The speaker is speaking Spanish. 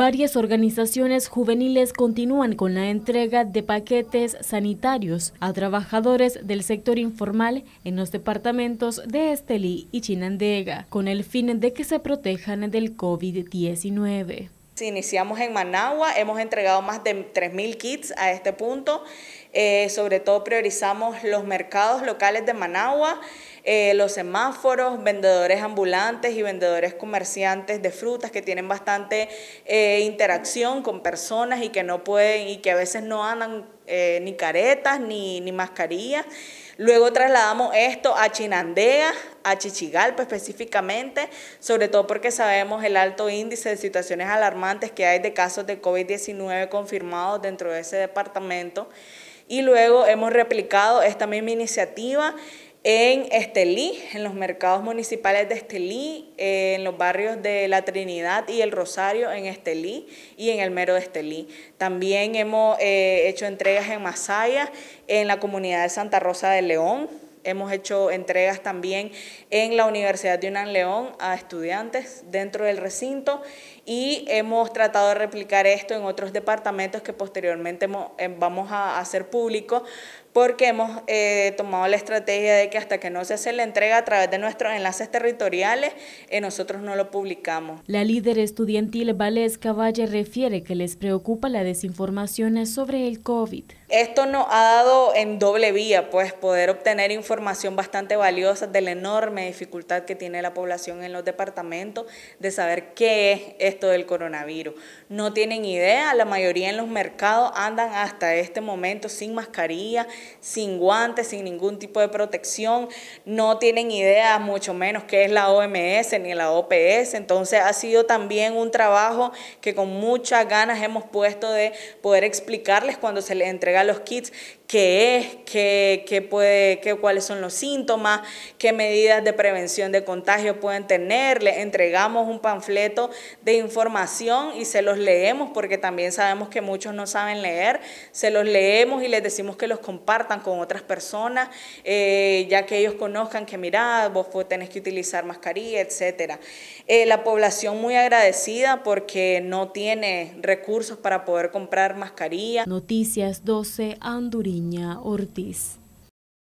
Varias organizaciones juveniles continúan con la entrega de paquetes sanitarios a trabajadores del sector informal en los departamentos de Estelí y Chinandega, con el fin de que se protejan del COVID-19. Si Iniciamos en Managua, hemos entregado más de 3.000 kits a este punto, eh, sobre todo priorizamos los mercados locales de Managua. Eh, los semáforos, vendedores ambulantes y vendedores comerciantes de frutas que tienen bastante eh, interacción con personas y que no pueden y que a veces no andan eh, ni caretas ni, mascarillas. Luego trasladamos esto a Chinandega, a Chichigalpa específicamente, sobre todo porque sabemos el alto índice de situaciones alarmantes que hay de casos de COVID-19 confirmados dentro de ese departamento. Y luego hemos replicado esta misma iniciativa en Estelí, en los mercados municipales de Estelí, eh, en los barrios de La Trinidad y El Rosario, en Estelí y en el mero de Estelí. También hemos eh, hecho entregas en Masaya, en la comunidad de Santa Rosa de León, Hemos hecho entregas también en la Universidad de Unan León a estudiantes dentro del recinto y hemos tratado de replicar esto en otros departamentos que posteriormente eh, vamos a hacer público porque hemos eh, tomado la estrategia de que hasta que no se hace la entrega a través de nuestros enlaces territoriales, eh, nosotros no lo publicamos. La líder estudiantil Vales Cavalle refiere que les preocupa la desinformación sobre el COVID. Esto nos ha dado en doble vía, pues poder obtener información información bastante valiosa de la enorme dificultad que tiene la población en los departamentos de saber qué es esto del coronavirus. No tienen idea, la mayoría en los mercados andan hasta este momento sin mascarilla, sin guantes, sin ningún tipo de protección, no tienen idea mucho menos qué es la OMS ni la OPS, entonces ha sido también un trabajo que con muchas ganas hemos puesto de poder explicarles cuando se les entrega los kits qué es, qué, qué puede, qué, cuál son los síntomas, qué medidas de prevención de contagio pueden tener. Les entregamos un panfleto de información y se los leemos porque también sabemos que muchos no saben leer. Se los leemos y les decimos que los compartan con otras personas, eh, ya que ellos conozcan que, mirad vos tenés que utilizar mascarilla, etc. Eh, la población muy agradecida porque no tiene recursos para poder comprar mascarilla. Noticias 12, Anduriña Ortiz.